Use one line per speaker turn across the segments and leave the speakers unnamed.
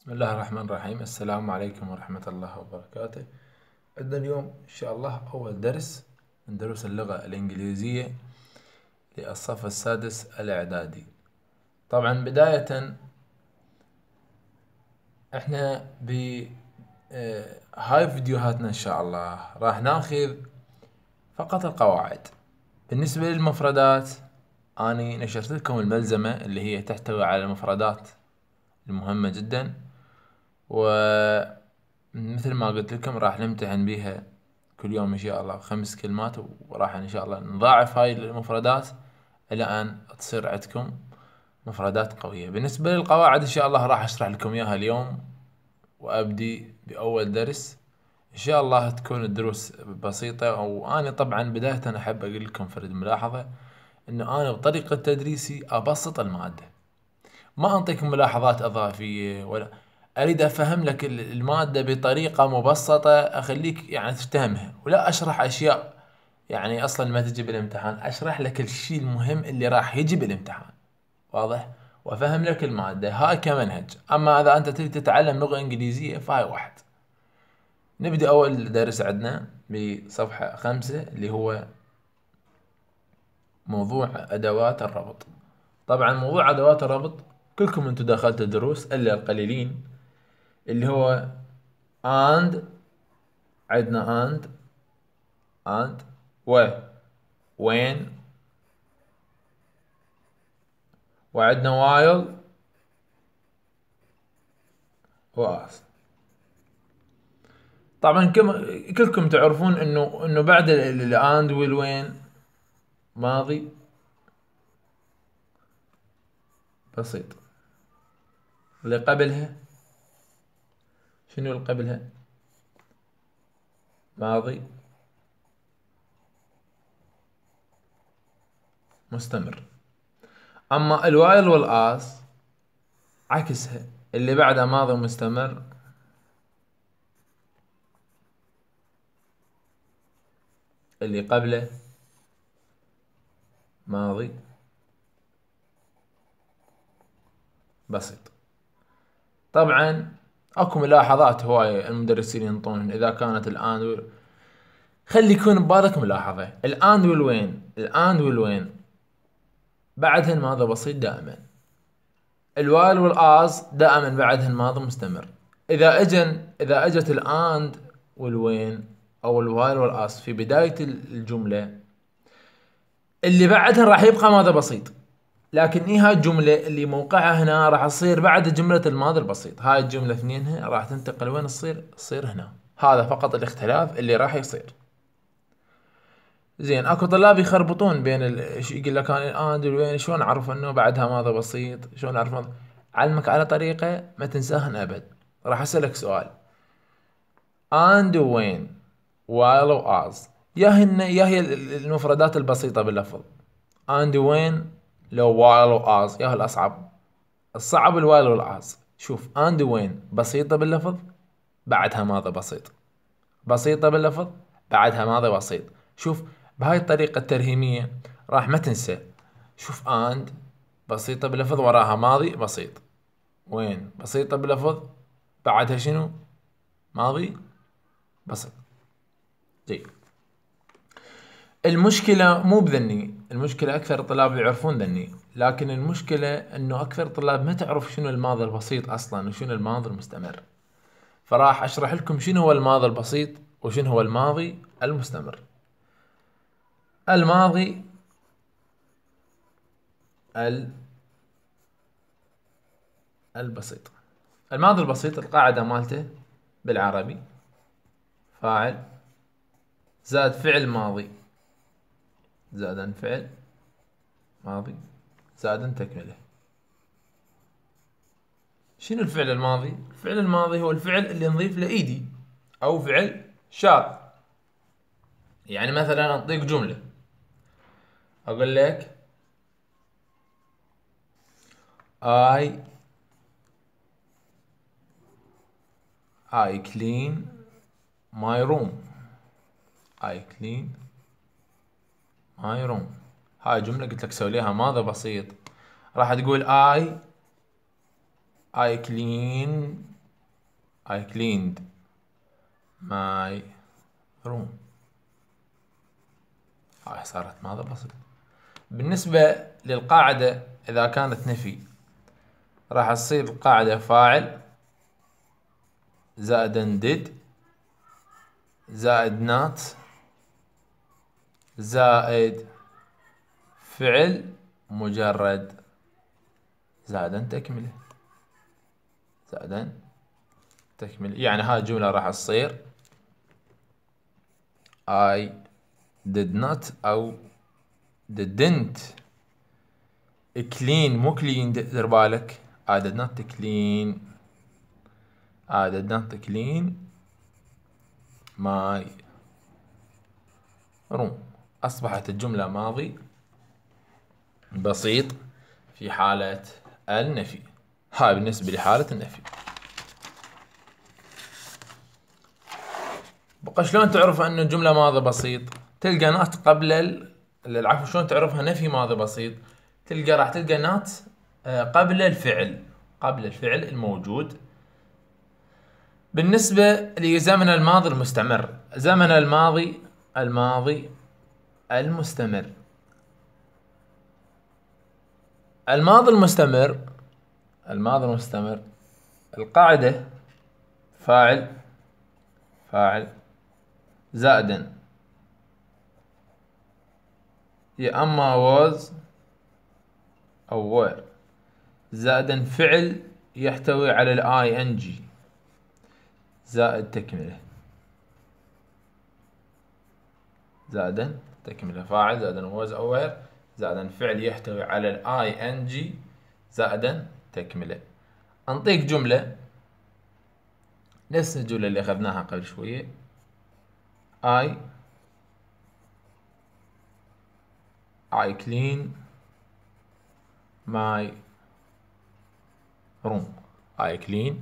بسم الله الرحمن الرحيم السلام عليكم ورحمة الله وبركاته عندنا اليوم إن شاء الله أول درس من دروس اللغة الإنجليزية للصف السادس الإعدادي طبعا بداية احنا بهاي آه، فيديوهاتنا إن شاء الله راح ناخذ فقط القواعد بالنسبة للمفردات أني نشرت لكم الملزمة اللي هي تحتوي على المفردات المهمة جداً ومثل ما قلت لكم راح نمتحن بيها كل يوم ان شاء الله خمس كلمات وراح ان شاء الله نضاعف هاي المفردات الى ان تصير عندكم مفردات قوية بالنسبة للقواعد ان شاء الله راح اشرح لكم اياها اليوم وابدي باول درس ان شاء الله تكون الدروس بسيطة وانا طبعا بداية احب اقول لكم فرد ملاحظة انه انا بطريقة تدريسي ابسط المادة ما انطيكم ملاحظات اضافية ولا اريد افهم لك الماده بطريقه مبسطه اخليك يعني تفتهمها ولا اشرح اشياء يعني اصلا ما تجي بالامتحان اشرح لك الشيء المهم اللي راح يجي بالامتحان واضح وافهم لك الماده هاي كمنهج اما اذا انت تريد تتعلم لغه انجليزيه فهاي واحد نبدا اول درس عندنا بصفحه خمسة اللي هو موضوع ادوات الربط طبعا موضوع ادوات الربط كلكم انتم دخلتوا دروس الا القليلين اللي هو and عندنا and and و when وعندنا while واس طبعا كم كلكم تعرفون انه انه بعد الاند والوين ماضي بسيط اللي قبلها شنو اللي قبلها ماضي مستمر أما الوايل والآس عكسها اللي بعدها ماضي مستمر اللي قبله ماضي بسيط طبعا اكو ملاحظات هواي المدرسين ينطون اذا كانت الانويل خلي يكون ببالك ملاحظة الاند والوين الاند والوين بعدها الماضي بسيط دائما الوال والاز دائما بعدها الماضي مستمر اذا اجن اذا اجت الاند والوين او الوايل والاس في بداية الجملة اللي بعدها راح يبقى ماضي بسيط لكن إيه هاي الجملة اللي موقعها هنا راح تصير بعد جملة الماضي البسيط هاي الجملة اثنينها راح تنتقل وين تصير تصير هنا هذا فقط الاختلاف اللي راح يصير زين اكو طلاب يخربطون بين ال... يقول لك انا الاند وين شلون اعرف انه بعدها ماضي بسيط شلون اعرف ماضي علمك على طريقه ما تنساهن ابد راح اسالك سؤال اند وين while as يا هن يا هي المفردات البسيطه باللفظ اند وين لو while و يا الأصعب الصعب الوايل والآز شوف and وين بسيطة باللفظ بعدها ماضي بسيط بسيطة باللفظ بعدها ماضي بسيط شوف بهاي الطريقة الترهيمية راح ما تنسى شوف and بسيطة باللفظ وراها ماضي بسيط وين بسيطة باللفظ بعدها شنو ماضي بسيط جيد المشكلة مو بذني المشكلة أكثر الطلاب يعرفون ذني لكن المشكلة أنه أكثر الطلاب ما تعرف شنو الماضي البسيط أصلا وشنو الماضي المستمر فراح أشرح لكم شنو هو الماضي البسيط وشنو هو الماضي المستمر الماضي ال البسيط الماضي البسيط القاعدة مالته بالعربي فاعل زائد فعل ماضي زائدا فعل ماضي زائدا تكمله شنو الفعل الماضي؟ الفعل الماضي هو الفعل اللي نضيف له ايدي او فعل شاط يعني مثلا اعطيك جمله اقول لك I I clean my room I clean ماي روم هاي جملة قلت لك سوي لها ماذا بسيط راح تقول اي اي كلين اي كليند ماي روم هاي صارت ماذا بسيط بالنسبة للقاعدة إذا كانت نفي راح تصير القاعدة فاعل زائد did زائد not زائد فعل مجرد زائد تكمله زائد تكمله يعني هاي الجملة راح تصير I did not أو didn't clean مو clean دير بالك I did not clean I did not clean my room أصبحت الجملة ماضي بسيط في حالة النفي هاي بالنسبة لحالة النفي بقى شلون تعرف أن الجملة ماضي بسيط تلقى نات قبل العفو شلون تعرفها نفي ماضي بسيط تلقى راح تلقى نات آه، قبل الفعل قبل الفعل الموجود بالنسبة لزمن الماضي المستمر زمن الماضي الماضي المستمر الماضي المستمر الماضي المستمر القاعدة فاعل فاعل زائدا يا اما was او were زائدا فعل يحتوي على ال ing زائد تكمله زائدا تكملة فاعل زائدا was aware زائدا فعل يحتوي على ال ing زائدا تكملة أنطيك جملة نفس الجملة اللي أخذناها قبل شوية I I clean my room I clean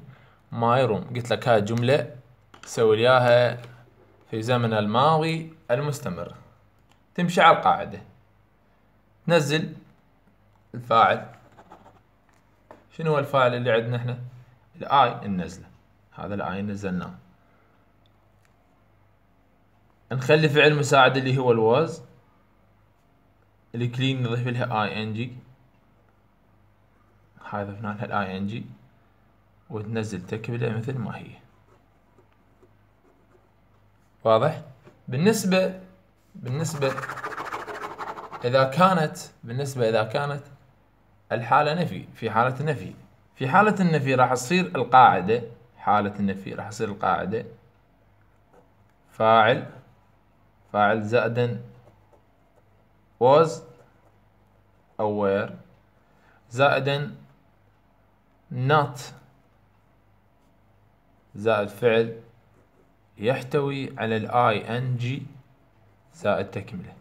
my room قلت لك هاي جملة سوي لي اياها في زمن الماضي المستمر تمشي على القاعدة تنزل الفاعل شنو هو الفاعل اللي عندنا احنا الاي النزلة هذا الاي نزلناه نخلي فعل مساعد اللي هو الواز الكلين نضيف لها اي ان جي هاي ضفنا لها الاي ان جي وتنزل تكملة مثل ما هي واضح بالنسبة بالنسبة إذا كانت بالنسبة إذا كانت الحالة نفي في حالة النفي في حالة النفي راح تصير القاعدة حالة النفي راح تصير القاعدة فاعل فاعل زائدا was aware زائدا not زائد فعل يحتوي على الـ ING زائد تكمله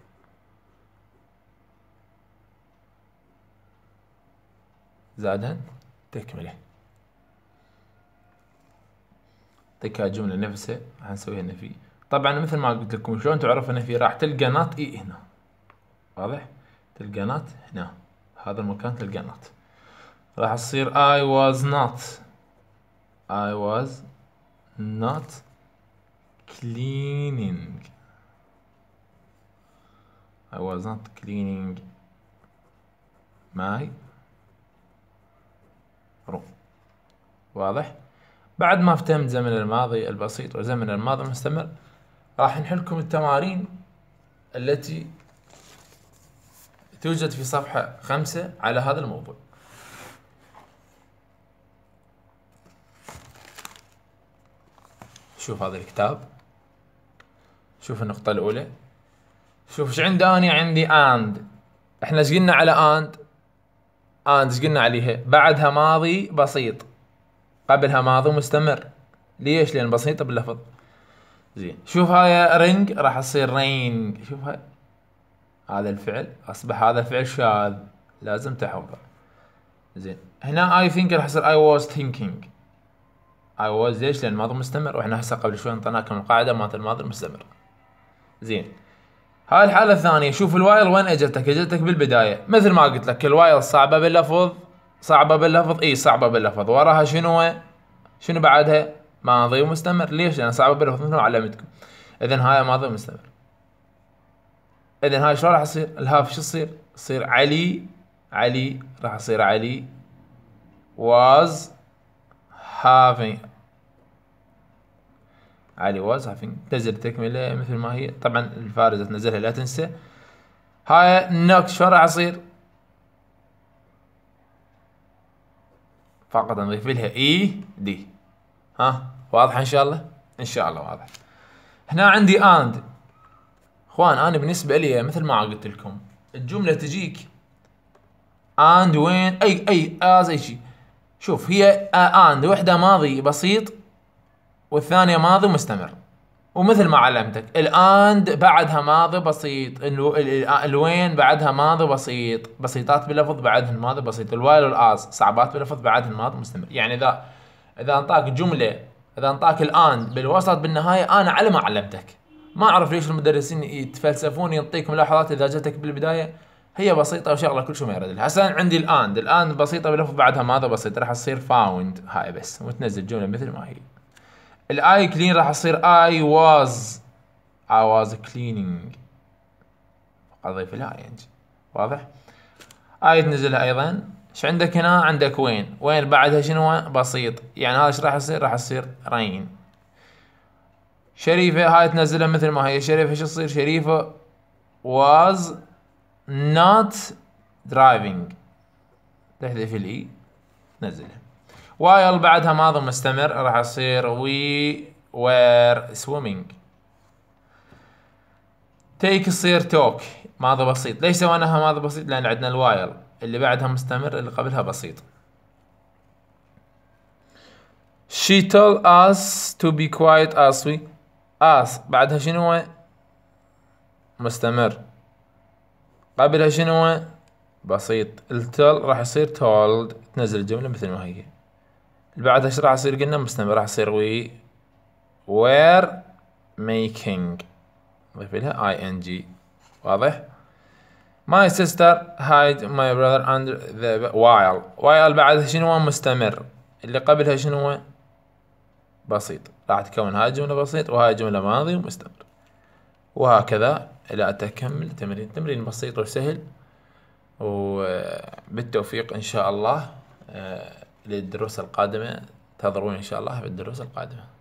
زائدا تكمله اعطيك الجمله نفسها حنسويها نفي طبعا مثل ما قلت لكم شلون تعرف نفي راح تلقى نات اي هنا واضح تلقى نات هنا هذا المكان تلقى نات راح تصير I was not I was not cleaning I was not cleaning my room واضح بعد ما افتهمت زمن الماضي البسيط وزمن الماضي المستمر راح نحلكم التمارين التي توجد في صفحة خمسة على هذا الموضوع شوف هذا الكتاب شوف النقطة الأولى شوف ايش عندي أنا عندي أند احنا ايش قلنا على أند؟ أند ايش قلنا عليها بعدها ماضي بسيط قبلها ماضي مستمر ليش لأن بسيطة باللفظ زين شوف هاي رينج راح تصير رينج شوف هاي هذا الفعل أصبح هذا فعل شاذ لازم تحفظه زين هنا اي ثينك راح يصير اي واز ثينكينج اي واز ليش لان الماضي مستمر واحنا هسه قبل شوي انطيناكم القاعده مالت الماضي المستمر زين هاي الحالة الثانية شوف الوايل وين اجتك اجتك بالبداية مثل ما قلت لك الوايل صعبة باللفظ صعبة باللفظ اي صعبة باللفظ وراها شنو شنو بعدها ماضي ومستمر ليش لان صعبة باللفظ مثل ما علمتكم اذا هاي ماضي ومستمر اذا هاي شلون راح يصير الهاف شو يصير يصير علي علي راح يصير علي was having علي واز تنزل التكمله مثل ما هي طبعا الفارزه تنزلها لا تنسى هاي النوك شو راح يصير فقط نضيف لها اي e دي ها واضحه ان شاء الله ان شاء الله واضح هنا عندي اند اخوان انا بالنسبه لي مثل ما قلت لكم الجمله تجيك اند وين اي اي از آه، اي شيء شوف هي اند آه، وحده ماضي بسيط والثانيه ماضي مستمر ومثل ما علمتك الاند بعدها ماضي بسيط آه، الوين بعدها ماضي بسيط بسيطات بلفظ بعدهن ماضي بسيط الوايل والاز صعبات بلفظ بعدهن ماضي مستمر يعني اذا اذا انطاك جمله اذا انطاك الاند بالوسط بالنهايه انا على ما علمتك ما اعرف ليش المدرسين يتفلسفون يعطيك ملاحظات اذا جتك بالبدايه هي بسيطه وشغله كل شيء ما يرد لها هسه عندي الاند الاند بسيطه بلفظ بعدها ماذا بسيط راح تصير فاوند هاي بس وتنزل جمله مثل ما هي الاي كلين راح يصير اي واز اي واز كلينينج اضيف لها انج واضح اي تنزلها ايضا ايش عندك هنا عندك وين وين بعدها شنو بسيط يعني هذا ايش راح يصير راح يصير رين شريفة هاي تنزلها مثل ما هي شريفة شو تصير شريفة was not driving تحذف الاي تنزلها e. while بعدها ماضي مستمر راح يصير we were swimming take يصير talk ماضي بسيط ليش سويناها ماضي بسيط لان عندنا الوايل اللي بعدها مستمر اللي قبلها بسيط she told us to be quiet as we as بعدها شنو مستمر قبلها شنو بسيط التل راح يصير told تنزل الجملة مثل ما هي بعدها ايش راح يصير قلنا مستمر راح يصير وي وير ميكينج ضيف لها اي ان جي واضح ماي سيستر هايد ماي براذر اند ذا وايل وايل بعدها شنو مستمر اللي قبلها شنو بسيط راح تكون هاي جملة بسيط وهاي جملة ماضي ومستمر وهكذا إلى تكمل تمرين تمرين بسيط وسهل وبالتوفيق إن شاء الله آه، للدروس القادمة تظرون إن شاء الله بالدروس القادمة